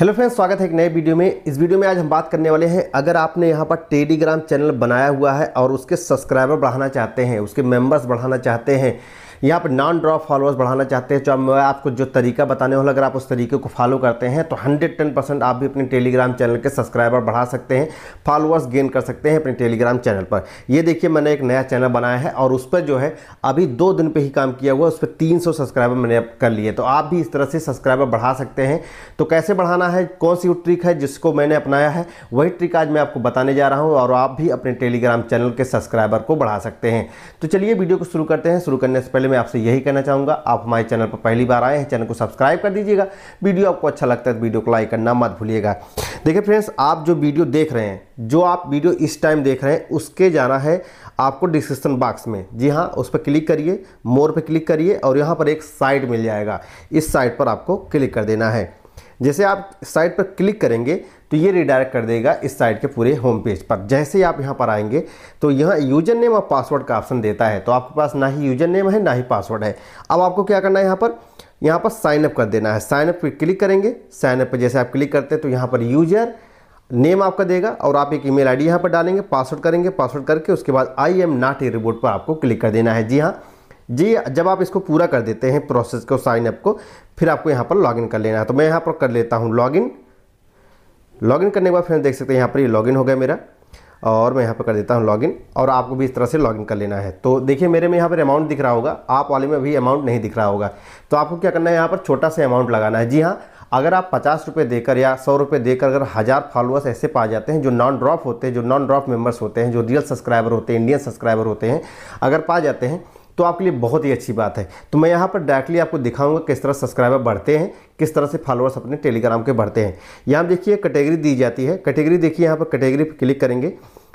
hello friends स्वागत है एक नए वीडियो में इस वीडियो में आज हम बात करने वाले हैं अगर आपने यहाँ पर टेलीग्राम चैनल बनाया हुआ है और उसके सब्सक्राइबर बढ़ाना चाहते हैं उसके मेंबर्स बढ़ाना चाहते हैं यहाँ पर नॉन ड्रॉप फॉलोअर्स बढ़ाना चाहते हैं तो मैं आपको जो तरीका बताने वाला अगर आप उस तरीके को फॉलो करते हैं तो हंड्रेड टेन परसेंट आप भी अपने टेलीग्राम चैनल के सब्सक्राइबर बढ़ा सकते हैं फॉलोअर्स गेन कर सकते हैं अपने टेलीग्राम चैनल पर ये देखिए मैंने एक नया चैनल बनाया है और उस पर जो है अभी दो दिन पर ही काम किया हुआ है उस पर तीन सब्सक्राइबर मैंने कर लिए तो आप भी इस तरह से सब्सक्राइबर बढ़ा सकते हैं तो कैसे बढ़ाना है कौन सी ट्रिक है जिसको मैंने अपनाया है वही ट्रिक आज मैं आपको बताने जा रहा हूँ और आप भी अपने टेलीग्राम चैनल के सब्सक्राइबर को बढ़ा सकते हैं तो चलिए वीडियो को शुरू करते हैं शुरू करने से पहले में आपसे यही कहना चाहूँगा आप हमारे चैनल पर पहली बार आए हैं चैनल को सब्सक्राइब कर दीजिएगा वीडियो आपको अच्छा लगता है तो वीडियो को लाइक करना मत भूलिएगा देखिए फ्रेंड्स आप जो वीडियो देख रहे हैं जो आप वीडियो इस टाइम देख रहे हैं उसके जाना है आपको डिस्क्रिप्शन बॉक्स में जी हाँ उस पर क्लिक करिए मोर पर क्लिक करिए और यहाँ पर एक साइट मिल जाएगा इस साइट पर आपको क्लिक कर देना है जैसे आप साइट पर क्लिक करेंगे तो ये रिडायरेक्ट कर देगा इस साइट के पूरे होम पेज पर जैसे ही आप यहाँ पर आएंगे तो यहाँ यूजर नेम और पासवर्ड का ऑप्शन देता है तो आपके पास ना ही यूजर नेम है ना ही पासवर्ड है अब आपको क्या करना है यहाँ पर यहाँ पर साइन अप कर देना है साइन अप पर क्लिक करेंगे साइन अप पर जैसे आप क्लिक करते हैं तो यहाँ पर यूजर नेम आपका देगा और आप एक ईमेल आईडी यहां पर डालेंगे पासवर्ड करेंगे पासवर्ड करके उसके बाद I am not a report पर आपको क्लिक कर देना है जी हां जी जब आप इसको पूरा कर देते हैं प्रोसेस को साइन अप को फिर आपको यहाँ पर लॉगिन कर लेना है तो मैं यहाँ पर कर लेता हूँ लॉगिन लॉगिन करने के बाद फिर देख सकते हैं यहाँ पर ये यह लॉगिन हो गया मेरा और मैं यहाँ पर कर देता हूँ लॉगिन और आपको भी इस तरह से लॉगिन कर लेना है तो देखिए मेरे में यहाँ पर अमाउंट दिख रहा होगा आप वाले में अभी अमाउंट नहीं दिख रहा होगा तो आपको क्या करना है यहाँ पर छोटा सा अमाउंट लगाना है जी हाँ अगर आप पचास रुपये देकर या सौ रुपये देकर अगर हज़ार फॉलोअर्स ऐसे पा जाते हैं जो नॉन ड्रॉप होते हैं जो नॉन ड्रॉप मेम्बर्स होते हैं जो रियल सब्सक्राइबर होते हैं इंडियन सब्सक्राइबर होते हैं अगर पा जाते हैं तो आपके लिए बहुत ही अच्छी बात है तो मैं यहाँ पर डायरेक्टली आपको दिखाऊंगा किस तरह सब्सक्राइबर बढ़ते हैं किस तरह से फॉलोअर्स अपने टेलीग्राम के बढ़ते हैं यहाँ देखिए कैटेगरी दी जाती है कैटेगरी देखिए यहाँ पर कैटेगरी पर क्लिक करेंगे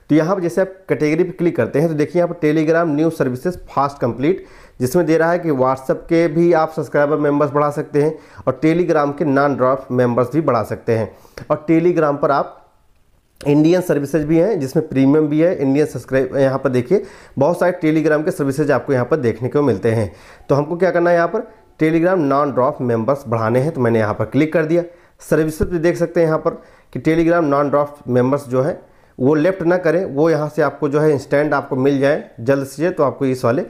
तो यहाँ पर जैसे आप कैटेगरी पर क्लिक करते हैं तो देखिए यहाँ पर Telegram news services fast complete जिसमें दे रहा है कि व्हाट्सअप के भी आप सब्सक्राइबर मेंबर्स बढ़ा सकते हैं और टेलीग्राम के नॉन ड्राफ्ट मेंबर्स भी बढ़ा सकते हैं और टेलीग्राम पर आप इंडियन सर्विसेज भी हैं जिसमें प्रीमियम भी है इंडियन सब्सक्राइब यहाँ पर देखिए बहुत सारे टेलीग्राम के सर्विसेज आपको यहाँ पर देखने को मिलते हैं तो हमको क्या करना है यहाँ पर टेलीग्राम नॉन ड्रॉफ मेंबर्स बढ़ाने हैं तो मैंने यहाँ पर क्लिक कर दिया सर्विसेज भी देख सकते हैं यहाँ पर कि टेलीग्राम नॉन ड्रॉफ मेंबर्स जो हैं वो लेफ्ट ना करें वो यहाँ से आपको जो है इंस्टेंट आपको मिल जाए जल्द से जल्द तो आपको इस वाले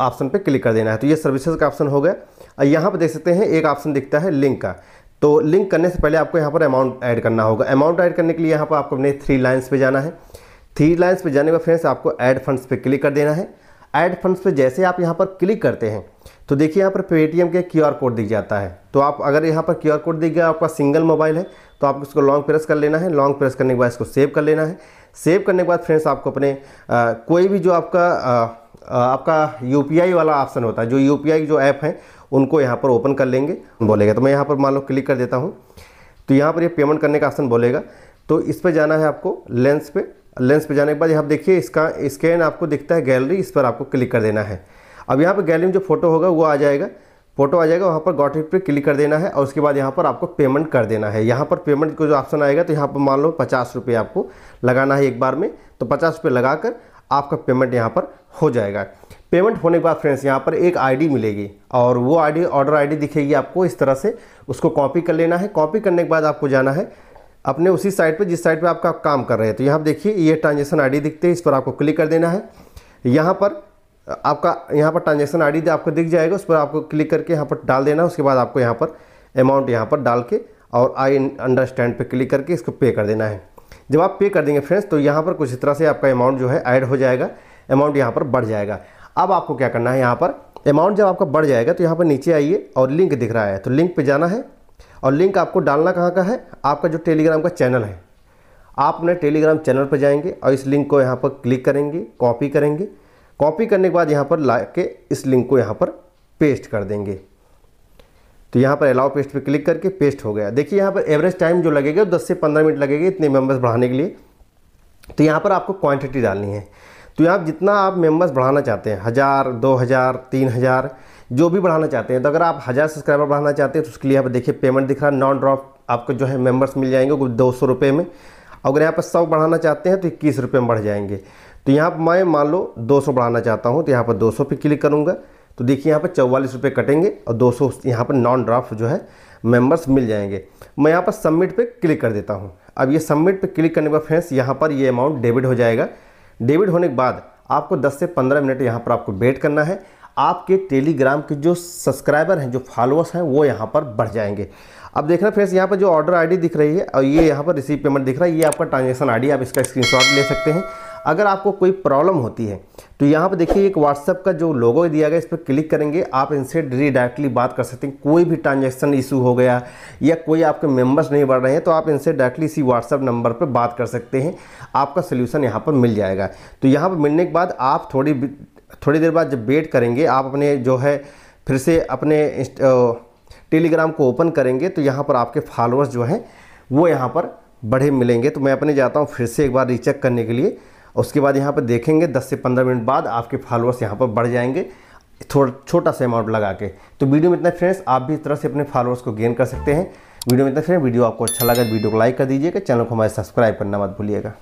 ऑप्शन पे क्लिक कर देना है तो ये सर्विसेज का ऑप्शन हो गया और यहाँ पर देख सकते हैं एक ऑप्शन दिखता है लिंक का तो लिंक करने से पहले आपको यहाँ पर अमाउंट ऐड करना होगा अमाउंट ऐड करने के लिए यहाँ पर आपको अपने थ्री लाइन्स पे जाना है थ्री लाइन्स पे जाने के बाद फ्रेंड्स आपको ऐड फंड्स पे क्लिक कर देना है ऐड फंड्स पे जैसे आप यहाँ पर क्लिक करते हैं तो देखिए यहाँ पर पेटीएम के क्यू कोड दिख जाता है तो आप अगर यहाँ पर क्यू कोड दिख गया आपका सिंगल मोबाइल है तो आपको इसको लॉन्ग प्रेस कर लेना है लॉन्ग प्रेस करने के बाद इसको सेव कर लेना है सेव करने के बाद फ्रेंड्स आपको अपने आ, कोई भी जो आपका आ, आपका यू वाला ऑप्शन होता है जो यू जो ऐप है उनको यहाँ पर ओपन कर लेंगे बोलेगा तो मैं यहाँ पर मान लो क्लिक कर देता हूँ तो यहाँ पर ये यह पेमेंट करने का ऑप्शन बोलेगा तो इस पर जाना है आपको लेंस पे लेंस पे जाने के बाद यहाँ देखिए इसका स्कैन आपको दिखता है गैलरी इस पर आपको क्लिक कर देना है अब यहाँ पर गैलरी में जो फोटो होगा वो आ जाएगा फोटो आ जाएगा वहाँ पर गॉट पे पर क्लिक कर देना है और उसके बाद यहाँ पर आपको पेमेंट कर देना है यहाँ पर पेमेंट का जो ऑप्शन आएगा तो यहाँ पर मान लो पचास रुपये आपको लगाना है एक बार में तो पचास रुपये लगा कर आपका पेमेंट यहाँ पर हो जाएगा पेमेंट होने के बाद फ्रेंड्स यहाँ पर एक आईडी मिलेगी और वो आईडी ऑर्डर आईडी दिखेगी आपको इस तरह से उसको कॉपी कर लेना है कॉपी करने के बाद आपको जाना है अपने उसी साइट पर जिस साइट पर आपका काम कर रहे हैं तो यहाँ देखिए ये ट्रांजेक्शन आई दिखते हैं इस पर आपको क्लिक कर देना है यहाँ पर आपका यहाँ पर ट्रांजेक्शन आई डी आपको दिख जाएगा उस पर आपको क्लिक करके यहाँ पर डाल देना है उसके बाद आपको यहाँ पर अमाउंट यहाँ पर डाल के और आई अंडरस्टैंड पे क्लिक करके इसको पे कर देना है जब आप पे कर देंगे फ्रेंड्स तो यहाँ पर कुछ इस तरह से आपका अमाउंट जो है ऐड हो जाएगा अमाउंट यहाँ पर बढ़ जाएगा अब आपको क्या करना है यहाँ पर अमाउंट जब आपका बढ़ जाएगा तो यहाँ पर नीचे आइए और लिंक दिख रहा है तो लिंक पर जाना है और लिंक आपको डालना कहाँ का है आपका जो टेलीग्राम का चैनल है आप अपने टेलीग्राम चैनल पर जाएंगे और इस लिंक को यहाँ पर क्लिक करेंगे कॉपी करेंगे कॉपी करने के बाद यहाँ पर ला के इस लिंक को यहाँ पर पेस्ट कर देंगे तो यहाँ पर अलाउ पेस्ट पे क्लिक करके पेस्ट हो गया देखिए यहाँ पर एवरेज टाइम जो लगेगा दस से पंद्रह मिनट लगेगा इतने मेम्बर्स बढ़ाने के लिए तो यहाँ पर आपको क्वांटिटी डालनी है तो आप जितना आप मेम्बर्स बढ़ाना चाहते हैं हज़ार दो हज़ार तीन हज़ार जो भी बढ़ाना चाहते हैं तो अगर आप हज़ार सब्सक्राइबर बढ़ाना चाहते हैं तो उसके लिए आप देखिए पेमेंट दिख रहा है नॉन ड्रॉप आपको जो है मेम्बर्स मिल जाएंगे दो सौ रुपये में अगर यहाँ पर सौ बढ़ाना चाहते हैं तो इक्कीस रुपये में बढ़ जाएंगे तो यहाँ पर मैं मान लो दो सौ बढ़ाना चाहता हूँ तो यहाँ पर दो सौ पर क्लिक करूँगा तो देखिए यहाँ पर चौवालीस रुपये कटेंगे और दो सौ यहाँ पर नॉन ड्राफ्ट जो है मेम्बर्स मिल जाएंगे मैं यहाँ पर सबमिट पर क्लिक कर देता हूँ अब ये सबमिट पर क्लिक करने के बाद फ्रेंड्स यहाँ पर ये यह अमाउंट डेबिट हो जाएगा डेबिट होने के बाद आपको 10 से 15 मिनट यहाँ पर आपको वेट करना है आपके टेलीग्राम के जो सब्सक्राइबर हैं जो फॉलोअर्स हैं वो यहाँ पर बढ़ जाएंगे अब देखना फ्रेंड्स यहाँ पर जो ऑर्डर आईडी दिख रही है और ये यहाँ पर रिसीव पेमेंट दिख रहा है ये आपका ट्रांजेक्शन आईडी आप इसका स्क्रीनशॉट ले सकते हैं अगर आपको कोई प्रॉब्लम होती है तो यहाँ पर देखिए एक व्हाट्सअप का जो लोगो दिया गया इस पर क्लिक करेंगे आप इनसे डायरेक्टली बात कर सकते हैं कोई भी ट्रांजेक्शन इशू हो गया या कोई आपके मेम्बर्स नहीं बढ़ रहे हैं तो आप इनसे डायरेक्टली इसी व्हाट्सअप नंबर पर बात कर सकते हैं आपका सोल्यूशन यहाँ पर मिल जाएगा तो यहाँ पर मिलने के बाद आप थोड़ी थोड़ी देर बाद जब वेट करेंगे आप अपने जो है फिर से अपने टेलीग्राम को ओपन करेंगे तो यहाँ पर आपके फॉलोअर्स जो हैं वो यहाँ पर बढ़े मिलेंगे तो मैं अपने जाता हूँ फिर से एक बार रिचेक करने के लिए उसके बाद यहाँ पर देखेंगे दस से पंद्रह मिनट बाद आपके फॉलोअर्स यहाँ पर बढ़ जाएंगे थोड़ा छोटा सा अमाउंट लगा के तो वीडियो में इतना फ्रेंड्स आप भी इस तरह से अपने फॉलोअर्स को गेन कर सकते हैं वीडियो में इतना फ्रेंड वीडियो आपको अच्छा लगा तो वीडियो को लाइक कर दीजिएगा चैनल को हमारे सब्सक्राइब करना मत भूलिएगा